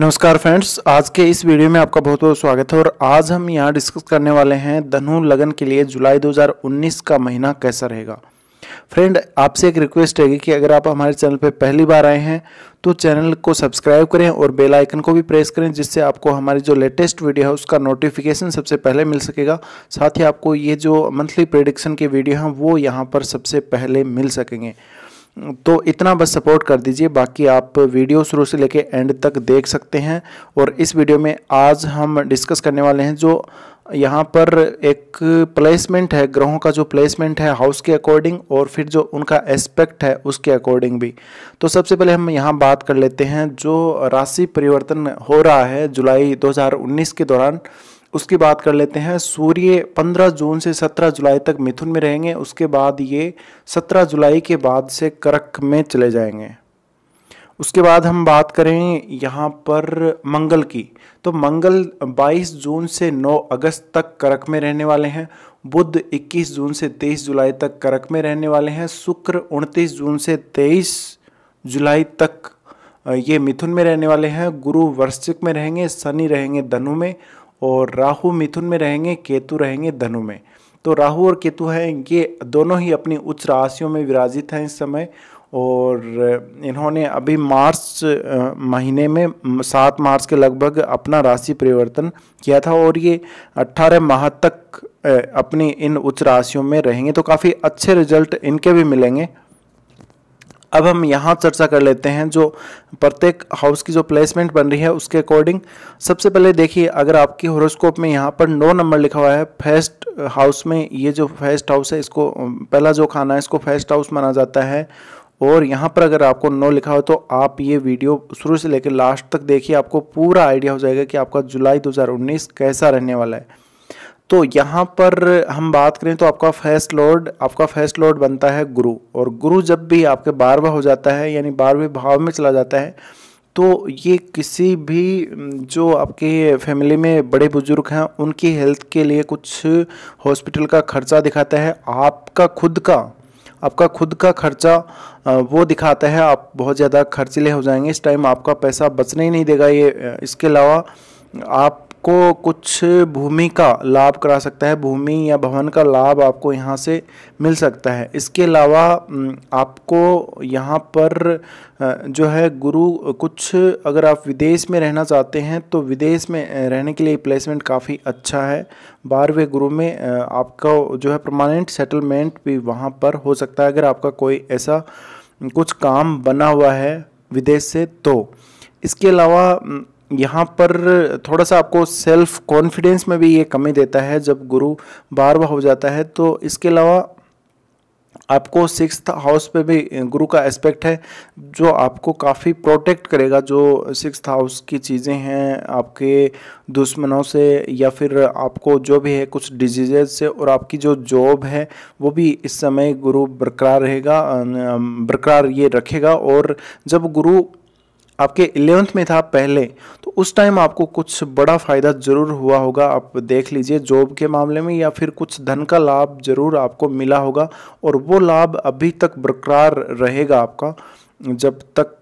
नमस्कार फ्रेंड्स आज के इस वीडियो में आपका बहुत बहुत स्वागत है और आज हम यहाँ डिस्कस करने वाले हैं धनु लगन के लिए जुलाई 2019 का महीना कैसा रहेगा फ्रेंड आपसे एक रिक्वेस्ट रहेगी कि अगर आप हमारे चैनल पर पहली बार आए हैं तो चैनल को सब्सक्राइब करें और बेल आइकन को भी प्रेस करें जिससे आपको हमारी जो लेटेस्ट वीडियो है उसका नोटिफिकेशन सबसे पहले मिल सकेगा साथ ही आपको ये जो मंथली प्रेडिक्शन के वीडियो हैं वो यहाँ पर सबसे पहले मिल सकेंगे तो इतना बस सपोर्ट कर दीजिए बाकी आप वीडियो शुरू से लेके एंड तक देख सकते हैं और इस वीडियो में आज हम डिस्कस करने वाले हैं जो यहाँ पर एक प्लेसमेंट है ग्रहों का जो प्लेसमेंट है हाउस के अकॉर्डिंग और फिर जो उनका एस्पेक्ट है उसके अकॉर्डिंग भी तो सबसे पहले हम यहाँ बात कर लेते हैं जो राशि परिवर्तन हो रहा है जुलाई 2019 के दौरान उसकी बात कर लेते हैं सूर्य 15 जून से 17 जुलाई तक मिथुन में रहेंगे उसके बाद ये 17 जुलाई के बाद से करक में चले जाएंगे उसके बाद हम बात करें यहाँ पर मंगल की तो मंगल 22 जून से 9 अगस्त तक करक में रहने वाले हैं बुध 21 जून से 23 जुलाई तक करक में रहने वाले हैं शुक्र 29 जून से 23 जुलाई तक ये मिथुन में रहने वाले हैं गुरु वर्षिक में रहेंगे शनि रहेंगे धनु में और राहु मिथुन में रहेंगे केतु रहेंगे धनु में तो राहु और केतु हैं ये दोनों ही अपनी उच्च राशियों में विराजित हैं इस समय और इन्होंने अभी मार्च महीने में सात मार्च के लगभग अपना राशि परिवर्तन किया था और ये अट्ठारह माह तक अपनी इन उच्च राशियों में रहेंगे तो काफ़ी अच्छे रिजल्ट इनके भी मिलेंगे अब हम यहाँ चर्चा कर लेते हैं जो प्रत्येक हाउस की जो प्लेसमेंट बन रही है उसके अकॉर्डिंग सबसे पहले देखिए अगर आपकी हॉरोस्कोप में यहाँ पर नौ नंबर लिखा हुआ है फर्स्ट हाउस में ये जो फर्स्ट हाउस है इसको पहला जो खाना है इसको फर्स्ट हाउस माना जाता है और यहाँ पर अगर आपको नो लिखा हो तो आप ये वीडियो शुरू से लेकर लास्ट तक देखिए आपको पूरा आइडिया हो जाएगा कि आपका जुलाई 2019 कैसा रहने वाला है तो यहाँ पर हम बात करें तो आपका फर्स्ट लॉर्ड आपका फर्स्ट लॉर्ड बनता है गुरु और गुरु जब भी आपके बारहवा हो जाता है यानी बारहवें भाव में चला जाता है तो ये किसी भी जो आपके फैमिली में बड़े बुजुर्ग हैं उनकी हेल्थ के लिए कुछ हॉस्पिटल का खर्चा दिखाता है आपका खुद का आपका खुद का खर्चा वो दिखाता है आप बहुत ज़्यादा खर्चीले हो जाएंगे इस टाइम आपका पैसा बचने ही नहीं देगा ये इसके अलावा आप आपको कुछ भूमि का लाभ करा सकता है भूमि या भवन का लाभ आपको यहाँ से मिल सकता है इसके अलावा आपको यहाँ पर जो है गुरु कुछ अगर आप विदेश में रहना चाहते हैं तो विदेश में रहने के लिए प्लेसमेंट काफ़ी अच्छा है बारहवें गुरु में आपका जो है परमानेंट सेटलमेंट भी वहाँ पर हो सकता है अगर आपका कोई ऐसा कुछ काम बना हुआ है विदेश से तो इसके अलावा यहाँ पर थोड़ा सा आपको सेल्फ कॉन्फिडेंस में भी ये कमी देता है जब गुरु बार बार हो जाता है तो इसके अलावा आपको सिक्स हाउस पे भी गुरु का एस्पेक्ट है जो आपको काफ़ी प्रोटेक्ट करेगा जो सिक्स हाउस की चीज़ें हैं आपके दुश्मनों से या फिर आपको जो भी है कुछ डिजीजेज से और आपकी जो जॉब है वो भी इस समय गुरु बरकरार रहेगा बरकरार ये रखेगा और जब गुरु आपके इलेवंथ में था पहले तो उस टाइम आपको कुछ बड़ा फ़ायदा ज़रूर हुआ होगा आप देख लीजिए जॉब के मामले में या फिर कुछ धन का लाभ ज़रूर आपको मिला होगा और वो लाभ अभी तक बरकरार रहेगा आपका जब तक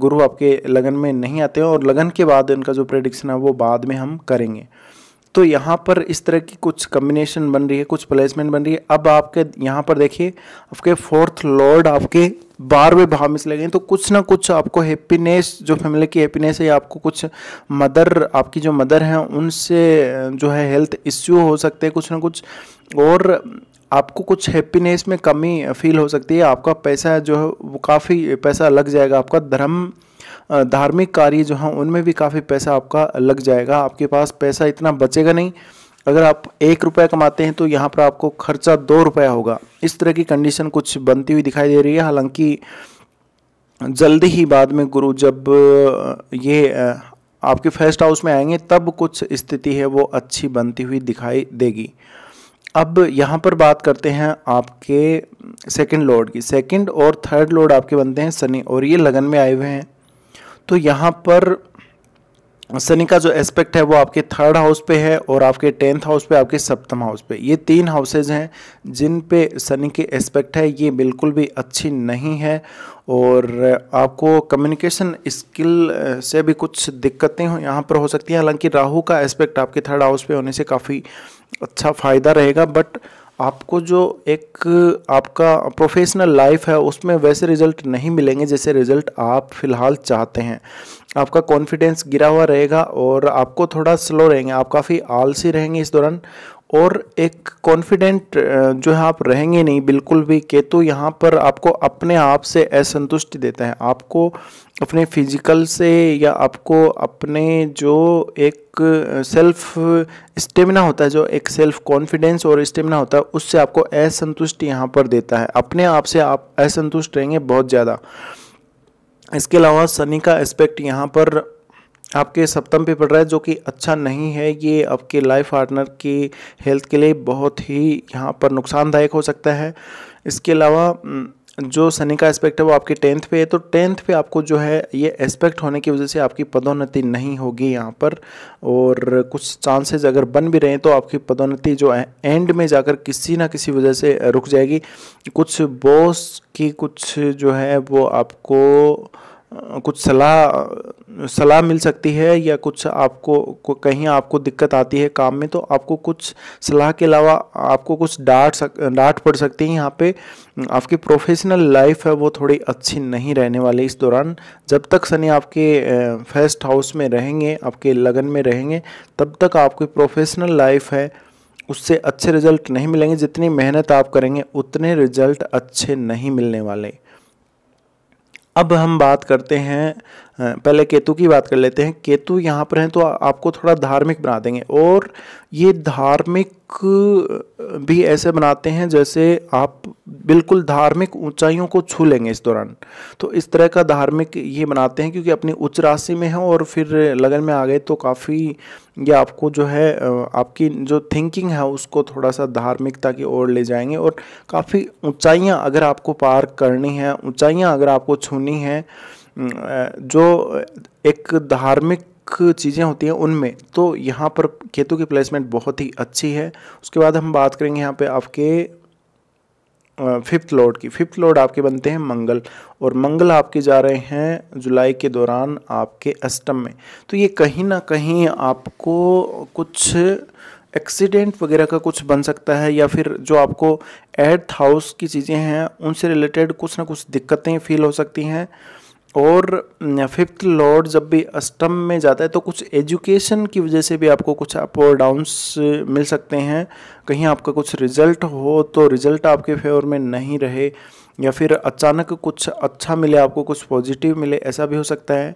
गुरु आपके लगन में नहीं आते हैं और लगन के बाद इनका जो प्रडिक्शन है वो बाद में हम करेंगे तो यहाँ पर इस तरह की कुछ कम्बिनेशन बन रही है कुछ प्लेसमेंट बन रही है अब आपके यहाँ पर देखिए आपके फोर्थ लॉर्ड आपके बारहवें भाव में से लगे तो कुछ ना कुछ आपको हैप्पीनेस जो फैमिली की हैप्पीनेस है आपको कुछ मदर आपकी जो मदर हैं उनसे जो है हेल्थ इश्यू हो सकते हैं कुछ ना कुछ और आपको कुछ हैप्पीनेस में कमी फील हो सकती है आपका पैसा जो है वो काफ़ी पैसा लग जाएगा आपका धर्म धार्मिक कार्य जो हैं उनमें भी काफ़ी पैसा आपका लग जाएगा आपके पास पैसा इतना बचेगा नहीं अगर आप एक रुपया कमाते हैं तो यहाँ पर आपको खर्चा दो रुपया होगा इस तरह की कंडीशन कुछ बनती हुई दिखाई दे रही है हालांकि जल्दी ही बाद में गुरु जब ये आपके फर्स्ट हाउस में आएंगे तब कुछ स्थिति है वो अच्छी बनती हुई दिखाई देगी अब यहाँ पर बात करते हैं आपके सेकंड लॉर्ड की सेकंड और थर्ड लॉर्ड आपके बनते हैं सनी और ये लगन में आए हुए हैं तो यहाँ पर शनि का जो एस्पेक्ट है वो आपके थर्ड हाउस पे है और आपके टेंथ हाउस पे आपके सप्तम हाउस पे ये तीन हाउसेज हैं जिन पे शनि के एस्पेक्ट है ये बिल्कुल भी अच्छी नहीं है और आपको कम्युनिकेशन स्किल से भी कुछ दिक्कतें हो यहाँ पर हो सकती हैं हालांकि राहु का एस्पेक्ट आपके थर्ड हाउस पे होने से काफ़ी अच्छा फ़ायदा रहेगा बट आपको जो एक आपका प्रोफेशनल लाइफ है उसमें वैसे रिजल्ट नहीं मिलेंगे जैसे रिजल्ट आप फिलहाल चाहते हैं आपका कॉन्फिडेंस गिरा हुआ रहेगा और आपको थोड़ा स्लो रहेंगे आप काफ़ी आलसी रहेंगे इस दौरान और एक कॉन्फिडेंट जो है आप रहेंगे नहीं बिल्कुल भी केतु यहाँ पर आपको अपने आप से असंतुष्टि देता है आपको अपने फिजिकल से या आपको अपने जो एक सेल्फ स्टेमिना होता है जो एक सेल्फ कॉन्फिडेंस और स्टेमिना होता है उससे आपको असंतुष्टि यहाँ पर देता है अपने आप से आप असंतुष्ट रहेंगे बहुत ज़्यादा इसके अलावा शनि का एस्पेक्ट यहाँ पर आपके सप्तम पे पड़ रहा है जो कि अच्छा नहीं है ये आपके लाइफ पार्टनर की हेल्थ के लिए बहुत ही यहाँ पर नुकसानदायक हो सकता है इसके अलावा जो शनि का एस्पेक्ट है वो आपके टेंथ पे है तो टेंथ पे आपको जो है ये एस्पेक्ट होने की वजह से आपकी पदोन्नति नहीं होगी यहाँ पर और कुछ चांसेस अगर बन भी रहे हैं तो आपकी पदोन्नति जो है एंड में जाकर किसी ना किसी वजह से रुक जाएगी कुछ बॉस की कुछ जो है वो आपको कुछ सलाह सलाह मिल सकती है या कुछ आपको कहीं आपको दिक्कत आती है काम में तो आपको कुछ सलाह के अलावा आपको कुछ डांट सक डांट पड़ सकती है यहाँ पे आपकी प्रोफेशनल लाइफ है वो थोड़ी अच्छी नहीं रहने वाली इस दौरान जब तक शनि आपके फर्स्ट हाउस में रहेंगे आपके लगन में रहेंगे तब तक आपकी प्रोफेशनल लाइफ है उससे अच्छे रिजल्ट नहीं मिलेंगे जितनी मेहनत आप करेंगे उतने रिजल्ट अच्छे नहीं मिलने वाले अब हम बात करते हैं पहले केतु की बात कर लेते हैं केतु यहाँ पर हैं तो आपको थोड़ा धार्मिक बना देंगे और ये धार्मिक भी ऐसे बनाते हैं जैसे आप बिल्कुल धार्मिक ऊंचाइयों को छू लेंगे इस दौरान तो इस तरह का धार्मिक ये बनाते हैं क्योंकि अपनी उच्च राशि में हैं और फिर लगन में आ गए तो काफ़ी ये आपको जो है आपकी जो थिंकिंग है उसको थोड़ा सा धार्मिकता की ओर ले जाएंगे और काफ़ी ऊंचाइयां अगर आपको पार करनी है ऊंचाइयां अगर आपको छूनी है जो एक धार्मिक चीज़ें होती हैं उनमें तो यहाँ पर खेतों की प्लेसमेंट बहुत ही अच्छी है उसके बाद हम बात करेंगे यहाँ पे आपके फिफ्थ लॉर्ड की फिफ्थ लॉर्ड आपके बनते हैं मंगल और मंगल आपके जा रहे हैं जुलाई के दौरान आपके अष्टम में तो ये कहीं ना कहीं आपको कुछ एक्सीडेंट वगैरह का कुछ बन सकता है या फिर जो आपको एर्थ हाउस की चीज़ें हैं उनसे रिलेटेड कुछ ना कुछ दिक्कतें फील हो सकती हैं और फिफ्थ लॉर्ड जब भी अष्टम में जाता है तो कुछ एजुकेशन की वजह से भी आपको कुछ अप और डाउन्स मिल सकते हैं कहीं आपका कुछ रिजल्ट हो तो रिजल्ट आपके फेवर में नहीं रहे या फिर अचानक कुछ अच्छा मिले आपको कुछ पॉजिटिव मिले ऐसा भी हो सकता है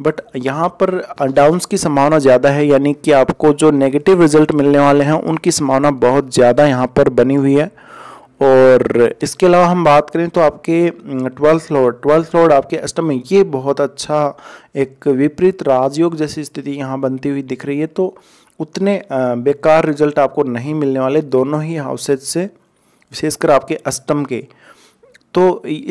बट यहाँ पर डाउन्स की संभावना ज़्यादा है यानी कि आपको जो नेगेटिव रिजल्ट मिलने वाले हैं उनकी संभावना बहुत ज़्यादा यहाँ पर बनी हुई है और इसके अलावा हम बात करें तो आपके ट्वेल्थ लॉर्ड ट्वेल्थ लॉर्ड आपके अष्टम में ये बहुत अच्छा एक विपरीत राजयोग जैसी स्थिति यहाँ बनती हुई दिख रही है तो उतने बेकार रिजल्ट आपको नहीं मिलने वाले दोनों ही हाउसेज से विशेषकर आपके अष्टम के तो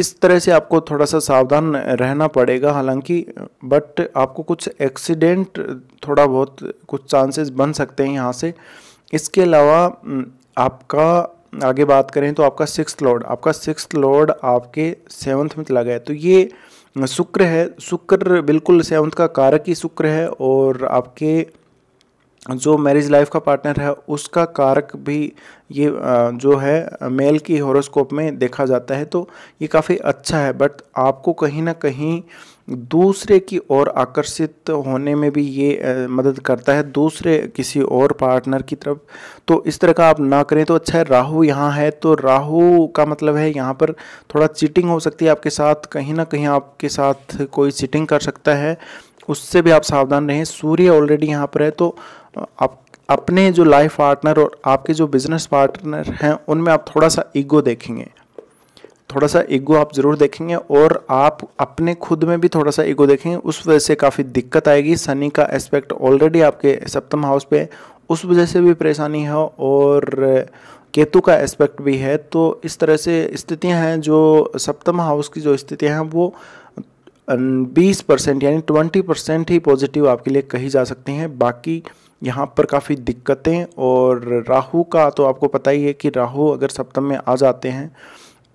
इस तरह से आपको थोड़ा सा सावधान रहना पड़ेगा हालांकि बट आपको कुछ एक्सीडेंट थोड़ा बहुत कुछ चांसेस बन सकते हैं यहाँ से इसके अलावा आपका आगे बात करें तो आपका सिक्स लॉर्ड आपका सिक्स लॉर्ड आपके सेवन्थ में चला गया तो ये शुक्र है शुक्र बिल्कुल सेवन्थ का कारक ही शुक्र है और आपके जो मैरिज लाइफ का पार्टनर है उसका कारक भी ये जो है मेल की हॉरोस्कोप में देखा जाता है तो ये काफ़ी अच्छा है बट आपको कहीं ना कहीं दूसरे की ओर आकर्षित होने में भी ये मदद करता है दूसरे किसी और पार्टनर की तरफ तो इस तरह का आप ना करें तो अच्छा है राहु यहाँ है तो राहु का मतलब है यहाँ पर थोड़ा चीटिंग हो सकती है आपके साथ कहीं ना कहीं आपके साथ कोई चीटिंग कर सकता है उससे भी आप सावधान रहें सूर्य ऑलरेडी यहाँ पर है तो आप अपने जो लाइफ पार्टनर और आपके जो बिजनेस पार्टनर हैं उनमें आप थोड़ा सा ईगो देखेंगे थोड़ा सा ईगो आप ज़रूर देखेंगे और आप अपने खुद में भी थोड़ा सा ईगो देखेंगे उस वजह से काफ़ी दिक्कत आएगी शनि का एस्पेक्ट ऑलरेडी आपके सप्तम हाउस पे उस वजह से भी परेशानी है और केतु का एस्पेक्ट भी है तो इस तरह से स्थितियां हैं जो सप्तम हाउस की जो स्थितियां हैं वो बीस परसेंट यानी ट्वेंटी परसेंट ही पॉजिटिव आपके लिए कही जा सकती हैं बाकी यहाँ पर काफ़ी दिक्कतें और राहु का तो आपको पता ही है कि राहु अगर सप्तम में आ जाते हैं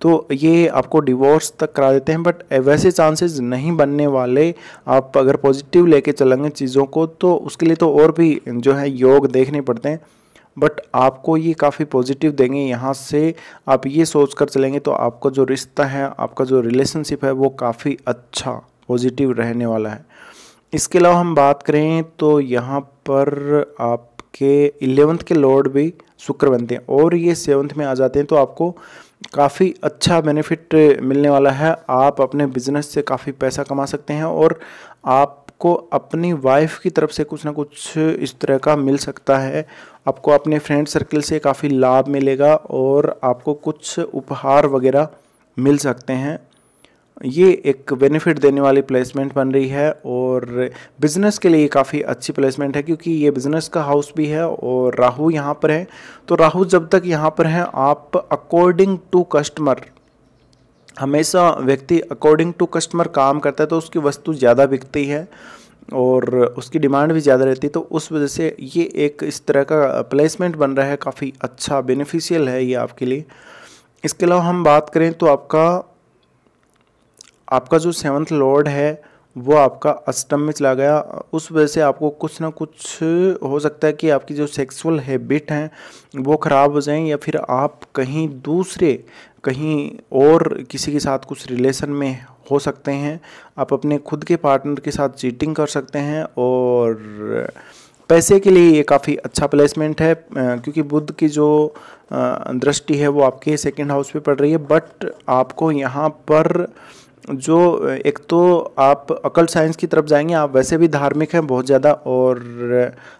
तो ये आपको डिवोर्स तक करा देते हैं बट वैसे चांसेस नहीं बनने वाले आप अगर पॉजिटिव लेके चलेंगे चीज़ों को तो उसके लिए तो और भी जो है योग देखने पड़ते हैं बट आपको ये काफ़ी पॉजिटिव देंगे यहाँ से आप ये सोच कर चलेंगे तो आपका जो रिश्ता है आपका जो रिलेशनशिप है वो काफ़ी अच्छा पॉजिटिव रहने वाला है इसके अलावा हम बात करें तो यहाँ पर आपके इलेवंथ के लॉर्ड भी शुक्र बनते हैं और ये सेवन्थ में आ जाते हैं तो आपको काफ़ी अच्छा बेनिफिट मिलने वाला है आप अपने बिजनेस से काफ़ी पैसा कमा सकते हैं और आपको अपनी वाइफ की तरफ से कुछ ना कुछ इस तरह का मिल सकता है आपको अपने फ्रेंड सर्कल से काफ़ी लाभ मिलेगा और आपको कुछ उपहार वगैरह मिल सकते हैं ये एक बेनिफिट देने वाली प्लेसमेंट बन रही है और बिज़नेस के लिए काफ़ी अच्छी प्लेसमेंट है क्योंकि ये बिज़नेस का हाउस भी है और राहु यहाँ पर है तो राहु जब तक यहाँ पर है आप अकॉर्डिंग टू कस्टमर हमेशा व्यक्ति अकॉर्डिंग टू कस्टमर काम करता है तो उसकी वस्तु ज़्यादा बिकती है और उसकी डिमांड भी ज़्यादा रहती है तो उस वजह से ये एक इस तरह का प्लेसमेंट बन रहा है काफ़ी अच्छा बेनिफिशियल है ये आपके लिए इसके अलावा हम बात करें तो आपका आपका जो सेवन्थ लॉर्ड है वो आपका अष्टम में चला गया उस वजह से आपको कुछ ना कुछ हो सकता है कि आपकी जो सेक्सुअल हैबिट हैं वो ख़राब हो जाएं या फिर आप कहीं दूसरे कहीं और किसी के साथ कुछ रिलेशन में हो सकते हैं आप अपने खुद के पार्टनर के साथ चीटिंग कर सकते हैं और पैसे के लिए ये काफ़ी अच्छा प्लेसमेंट है क्योंकि बुद्ध की जो दृष्टि है वो आपके सेकेंड हाउस पे पड़ रही है बट आपको यहाँ पर जो एक तो आप अकल साइंस की तरफ जाएंगे आप वैसे भी धार्मिक हैं बहुत ज़्यादा और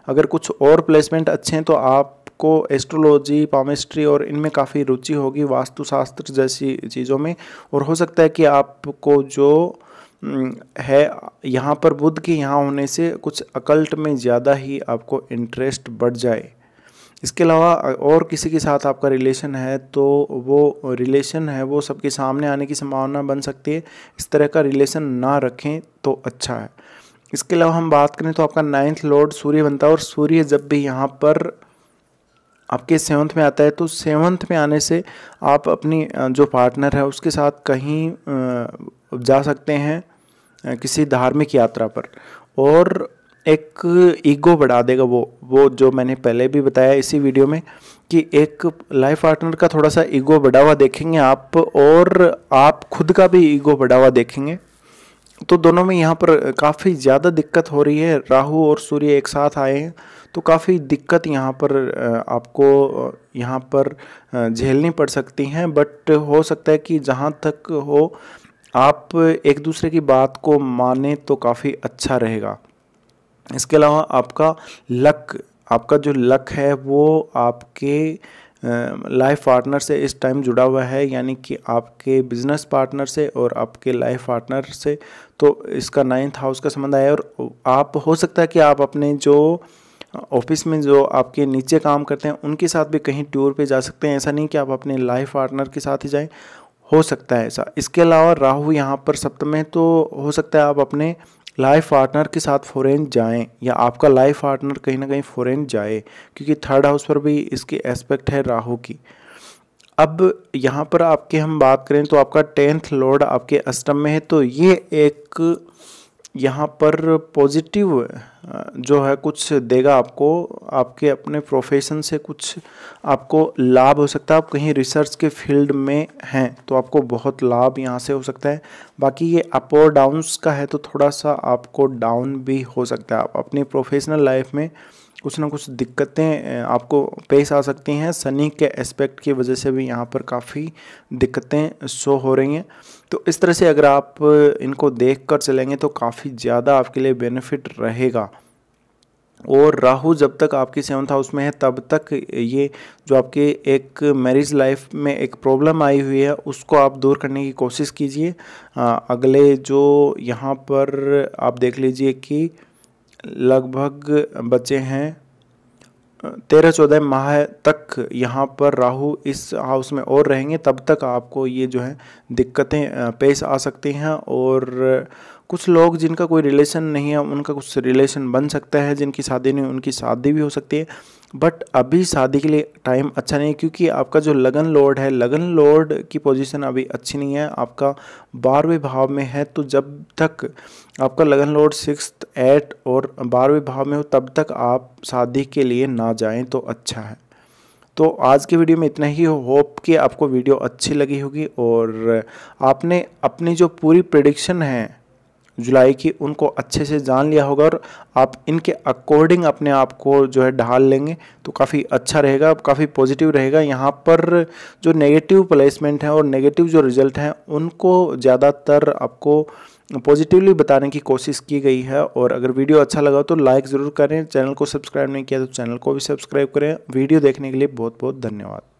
अगर कुछ और प्लेसमेंट अच्छे हैं तो आप को एस्ट्रोलॉजी पामिस्ट्री और इनमें काफ़ी रुचि होगी वास्तुशास्त्र जैसी चीज़ों में और हो सकता है कि आपको जो है यहाँ पर बुद्ध के यहाँ होने से कुछ अकल्ट में ज़्यादा ही आपको इंटरेस्ट बढ़ जाए इसके अलावा और किसी के साथ आपका रिलेशन है तो वो रिलेशन है वो सबके सामने आने की संभावना बन सकती है इस तरह का रिलेशन ना रखें तो अच्छा है इसके अलावा हम बात करें तो आपका नाइन्थ लॉर्ड सूर्य बनता है और सूर्य जब भी यहाँ पर आपके सेवन्थ में आता है तो सेवन्थ में आने से आप अपनी जो पार्टनर है उसके साथ कहीं जा सकते हैं किसी धार्मिक यात्रा पर और एक ईगो बढ़ा देगा वो वो जो मैंने पहले भी बताया इसी वीडियो में कि एक लाइफ पार्टनर का थोड़ा सा ईगो बढ़ावा देखेंगे आप और आप खुद का भी ईगो बढ़ावा देखेंगे तो दोनों में यहाँ पर काफ़ी ज़्यादा दिक्कत हो रही है राहु और सूर्य एक साथ आए हैं तो काफ़ी दिक्कत यहाँ पर आपको यहाँ पर झेलनी पड़ सकती हैं बट हो सकता है कि जहाँ तक हो आप एक दूसरे की बात को माने तो काफ़ी अच्छा रहेगा इसके अलावा आपका लक आपका जो लक है वो आपके लाइफ पार्टनर से इस टाइम जुड़ा हुआ है यानी कि आपके बिजनेस पार्टनर से और आपके लाइफ पार्टनर से तो इसका नाइन्थ हाउस का संबंध आया और आप हो सकता है कि आप अपने जो ऑफिस में जो आपके नीचे काम करते हैं उनके साथ भी कहीं टूर पे जा सकते हैं ऐसा नहीं कि आप अपने लाइफ पार्टनर के साथ ही जाएं हो सकता है ऐसा इसके अलावा राहु यहाँ पर सप्तम है तो हो सकता है आप अपने लाइफ पार्टनर के साथ फॉरेन जाएं या आपका लाइफ पार्टनर कहीं ना कहीं फॉरेन जाए क्योंकि थर्ड हाउस पर भी इसकी एस्पेक्ट है राहु की अब यहाँ पर आपके हम बात करें तो आपका टेंथ लॉर्ड आपके अष्टम में है तो ये एक यहाँ पर पॉजिटिव जो है कुछ देगा आपको आपके अपने प्रोफेशन से कुछ आपको लाभ हो सकता है आप कहीं रिसर्च के फील्ड में हैं तो आपको बहुत लाभ यहाँ से हो सकता है बाकी ये अप और डाउन्स का है तो थोड़ा सा आपको डाउन भी हो सकता है आप अपनी प्रोफेशनल लाइफ में कुछ ना कुछ दिक्कतें आपको पेश आ सकती हैं सनी के एस्पेक्ट की वजह से भी यहाँ पर काफ़ी दिक्कतें शो हो रही हैं तो इस तरह से अगर आप इनको देख कर चलेंगे तो काफ़ी ज़्यादा आपके लिए बेनिफिट रहेगा और राहु जब तक आपकी सेवन्थ हाउस में है तब तक ये जो आपके एक मैरिज लाइफ में एक प्रॉब्लम आई हुई है उसको आप दूर करने की कोशिश कीजिए अगले जो यहाँ पर आप देख लीजिए कि लगभग बचे हैं तेरह चौदह माह तक यहाँ पर राहु इस हाउस में और रहेंगे तब तक आपको ये जो है दिक्कतें पेश आ सकती हैं और कुछ लोग जिनका कोई रिलेशन नहीं है उनका कुछ रिलेशन बन सकता है जिनकी शादी नहीं उनकी शादी भी हो सकती है बट अभी शादी के लिए टाइम अच्छा नहीं है क्योंकि आपका जो लगन लॉर्ड है लगन लॉर्ड की पोजीशन अभी अच्छी नहीं है आपका बारहवें भाव में है तो जब तक आपका लगन लोड सिक्स एट और बारहवें भाव में हो तब तक आप शादी के लिए ना जाएं तो अच्छा है तो आज की वीडियो में इतना ही होप कि आपको वीडियो अच्छी लगी होगी और आपने अपनी जो पूरी प्रडिक्शन है जुलाई की उनको अच्छे से जान लिया होगा और आप इनके अकॉर्डिंग अपने आप को जो है ढाल लेंगे तो काफ़ी अच्छा रहेगा काफ़ी पॉजिटिव रहेगा यहाँ पर जो नेगेटिव प्लेसमेंट है और नेगेटिव जो रिजल्ट हैं उनको ज़्यादातर आपको पॉजिटिवली बताने की कोशिश की गई है और अगर वीडियो अच्छा लगा तो लाइक ज़रूर करें चैनल को सब्सक्राइब नहीं किया तो चैनल को भी सब्सक्राइब करें वीडियो देखने के लिए बहुत बहुत धन्यवाद